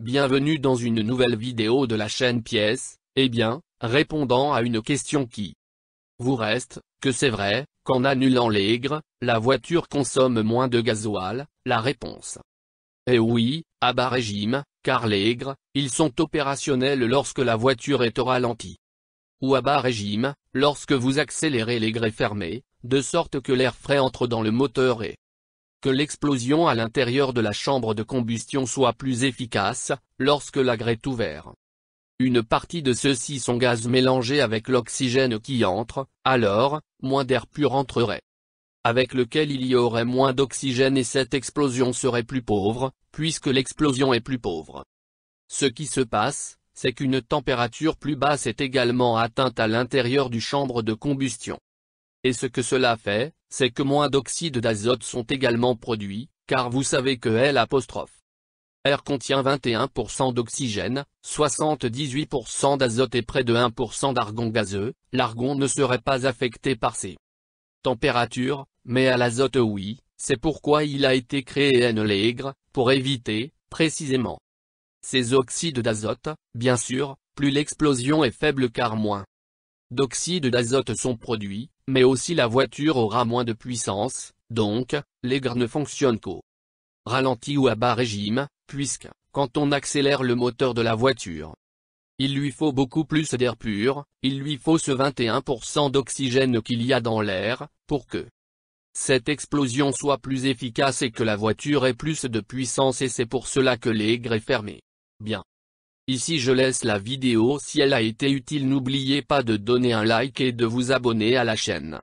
Bienvenue dans une nouvelle vidéo de la chaîne Pièce, eh bien, répondant à une question qui vous reste, que c'est vrai, qu'en annulant l'aigre, la voiture consomme moins de gasoil, la réponse. Eh oui, à bas régime, car l'aigre, ils sont opérationnels lorsque la voiture est au ralenti. Ou à bas régime, lorsque vous accélérez l'aigre grès fermés, de sorte que l'air frais entre dans le moteur et que l'explosion à l'intérieur de la chambre de combustion soit plus efficace, lorsque la grès est ouverte. Une partie de ceux-ci sont gaz mélangés avec l'oxygène qui entre, alors, moins d'air pur entrerait. Avec lequel il y aurait moins d'oxygène et cette explosion serait plus pauvre, puisque l'explosion est plus pauvre. Ce qui se passe, c'est qu'une température plus basse est également atteinte à l'intérieur du chambre de combustion. Et ce que cela fait, c'est que moins d'oxydes d'azote sont également produits, car vous savez que L contient 21% d'oxygène, 78% d'azote et près de 1% d'argon gazeux, l'argon ne serait pas affecté par ces températures, mais à l'azote oui, c'est pourquoi il a été créé N-lègre, pour éviter, précisément, ces oxydes d'azote, bien sûr, plus l'explosion est faible car moins d'oxydes d'azote sont produits, mais aussi la voiture aura moins de puissance, donc, l'aigre ne fonctionne qu'au ralenti ou à bas régime, puisque, quand on accélère le moteur de la voiture, il lui faut beaucoup plus d'air pur, il lui faut ce 21% d'oxygène qu'il y a dans l'air, pour que cette explosion soit plus efficace et que la voiture ait plus de puissance et c'est pour cela que l'aigre est fermé. Bien. Ici je laisse la vidéo si elle a été utile n'oubliez pas de donner un like et de vous abonner à la chaîne.